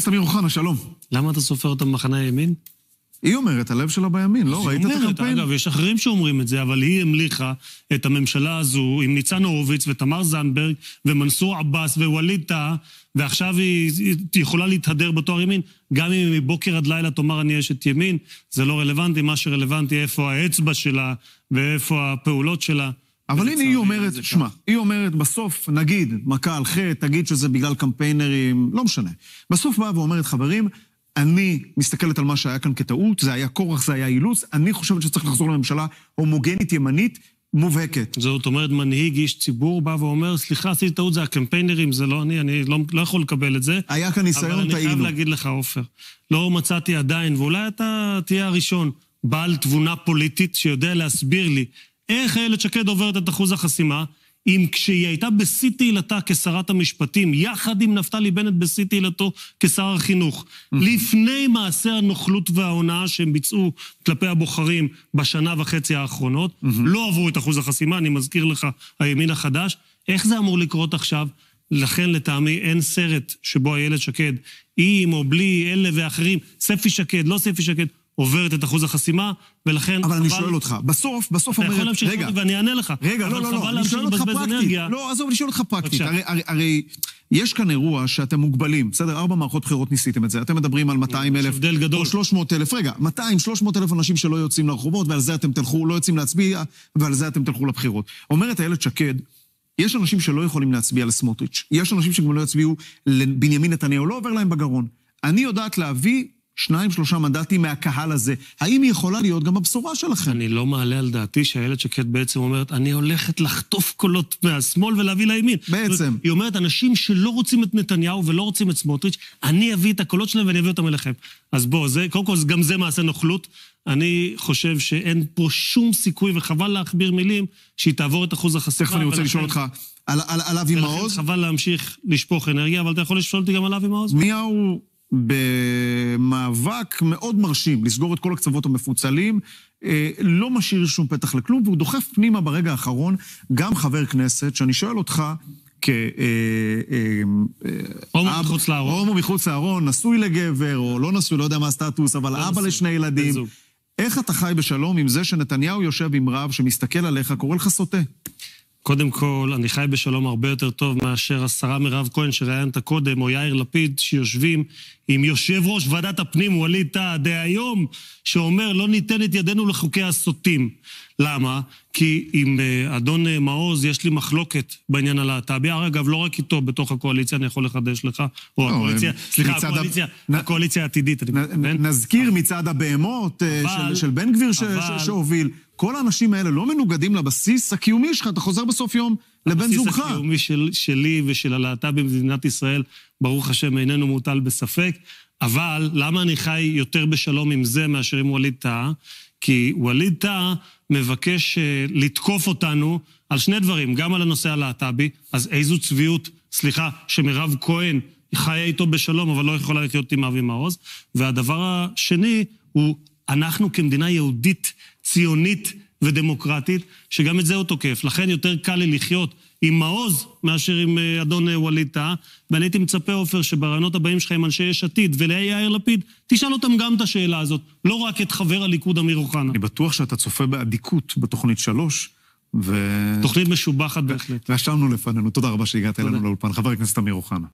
סמיר אוחנה, שלום. למה אתה סופר אותה במחנה הימין? היא אומרת, הלב שלה בימין, לא? ראית את הקמפיין? אגב, יש אחרים שאומרים את זה, אבל היא המליכה את הממשלה הזו עם ניצן הורוביץ ותמר זנדברג ומנסור עבאס ווליד טאה, ועכשיו היא, היא יכולה להתהדר בתואר ימין. גם אם מבוקר עד לילה תאמר אני אשת ימין, זה לא רלוונטי. מה שרלוונטי, איפה האצבע שלה ואיפה הפעולות שלה. אבל הנה היא אומרת, שמע, היא אומרת, בסוף, נגיד, מכה על חטא, תגיד שזה בגלל קמפיינרים, לא משנה. בסוף באה ואומרת, חברים, אני מסתכלת על מה שהיה כאן כטעות, זה היה כורח, זה היה אילוץ, אני חושבת שצריך לחזור לממשלה הומוגנית ימנית מובהקת. זאת אומרת, מנהיג, איש ציבור, בא ואומר, סליחה, עשיתי טעות, זה הקמפיינרים, זה לא אני, אני לא, לא יכול לקבל את זה. היה כאן ניסיון, טעינו. אבל אני חייב להגיד לך, עופר, לא מצאתי עדיין, ואולי אתה תהיה הראשון, בעל תבונה פוליטית שיודע להסביר לי איך איילת שקד עוברת את אחוז החסימה, אם כשהיא הייתה בשיא תהילתה כשרת המשפטים, יחד עם נפתלי בנט בשיא תהילתו כשר החינוך, לפני מעשי הנוכלות וההונאה שהם ביצעו כלפי הבוחרים בשנה וחצי האחרונות, לא עברו את אחוז החסימה, אני מזכיר לך, הימין החדש, איך זה אמור לקרות עכשיו? לכן לטעמי אין סרט שבו איילת שקד, עם או בלי, אלה ואחרים, ספי שקד, לא ספי שקד, עוברת את אחוז החסימה, ולכן... אבל חבל... אני שואל אותך, בסוף, בסוף אומרת... אתה יכול להמשיך רגע, ואני אענה לך. רגע, לא, לא, לא, אני שואל אותך פרקטית. לא, עזוב, אני שואל אותך פרקטית. הרי יש כאן אירוע שאתם מוגבלים, בסדר? ארבע מערכות בחירות ניסיתם את זה. אתם מדברים על 200 אלף... הבדל גדול. או 300 אלף, רגע, 200, 300 אלף אנשים שלא יוצאים לרחובות, ועל זה אתם תלכו, לא יוצאים להצביע, ועל זה אתם תלכו לבחירות. אומרת איילת שקד, יש אנשים שלא יכולים להצביע לסמוטריץ', יש אנשים שגם לא יצביעו לבנימין נתניהו, לא עובר להם בגרון. אני יודעת להביא שניים, שלושה מנדטים מהקהל הזה. האם היא יכולה להיות גם הבשורה שלכם? אני לא מעלה על דעתי שאיילת שקד בעצם אומרת, אני הולכת לחטוף קולות מהשמאל ולהביא לימין. בעצם. היא אומרת, אנשים שלא רוצים את נתניהו ולא רוצים את סמוטריץ', אני אביא את הקולות שלהם ואני אביא אותם אליכם. אז בואו, קודם כל, גם זה מעשה נוכלות. אני חושב שאין פה שום סיכוי, וחבל להכביר מילים, שהיא תעבור את אחוז החסימה. תכף אני רוצה ולכן... לשאול אותך על, על, על אבי מעוז. חבל להמשיך לשפוך אנרגיה, אבל אתה יכול לשאול אותי גם על אבי מעוז. מי ההוא במאבק מאוד מרשים, לסגור את כל הקצוות המפוצלים, אה, לא משאיר שום פתח לכלום, והוא דוחף פנימה ברגע האחרון גם חבר כנסת, שאני שואל אותך, כאבא אה, אה, הומו מחוץ לארון. הומו מחוץ לארון, נשוי לגבר, או לא נשוי, לא יודע מה הסטטוס, אבל אבא לשני ילדים. איך אתה חי בשלום עם זה שנתניהו יושב עם רב שמסתכל עליך, קורא לך סוטה? קודם כל, אני חי בשלום הרבה יותר טוב מאשר השרה מירב כהן שראיינת קודם, או יאיר לפיד שיושבים עם יושב ראש ועדת הפנים ווליד טאהא דהיום, שאומר לא ניתן את ידינו לחוקי הסוטים. למה? כי עם אה, אדון אה, מעוז יש לי מחלוקת בעניין הלהט"בי. אגב, לא רק איתו, בתוך הקואליציה, אני יכול לחדש לך, או לא, הקואליציה, סליחה, הקואליציה, הקואליציה העתידית, אני מתכוון. נזכיר מצעד הבהמות אה, של, בן גביר שהוביל. כל האנשים האלה לא מנוגדים לבסיס הקיומי שלך, אתה חוזר בסוף יום לבן זוגך. הבסיס הקיומי שלי ושל הלהט"בים במדינת ישראל, ברוך השם, איננו מוטל בספק. אבל למה אני חי יותר בשלום עם זה מאשר עם ווליד טאה? כי ווליד טאה מבקש אה, לתקוף אותנו על שני דברים, גם על הנושא הלהט"בי, אז איזו צביעות, סליחה, שמירב כהן חיה איתו בשלום, אבל לא יכולה לחיות עם אבי מעוז. והדבר השני הוא, אנחנו כמדינה יהודית, ציונית, ודמוקרטית, שגם את זה הוא תוקף. לכן יותר קל לי לחיות עם מעוז מאשר עם אה, אדון אה, ווליד טאה. ואני הייתי מצפה, עופר, שברעיונות הבאים שלך עם אנשי יש עתיד וליאיר לפיד, תשאל אותם גם את השאלה הזאת, לא רק את חבר הליכוד אמיר אוחנה. אני בטוח שאתה צופה באדיקות בתוכנית שלוש. ו... תוכנית משובחת בהחלט. רשמנו לפנינו, תודה רבה שהגעת אלינו לאולפן, חבר הכנסת אמיר אוחנה.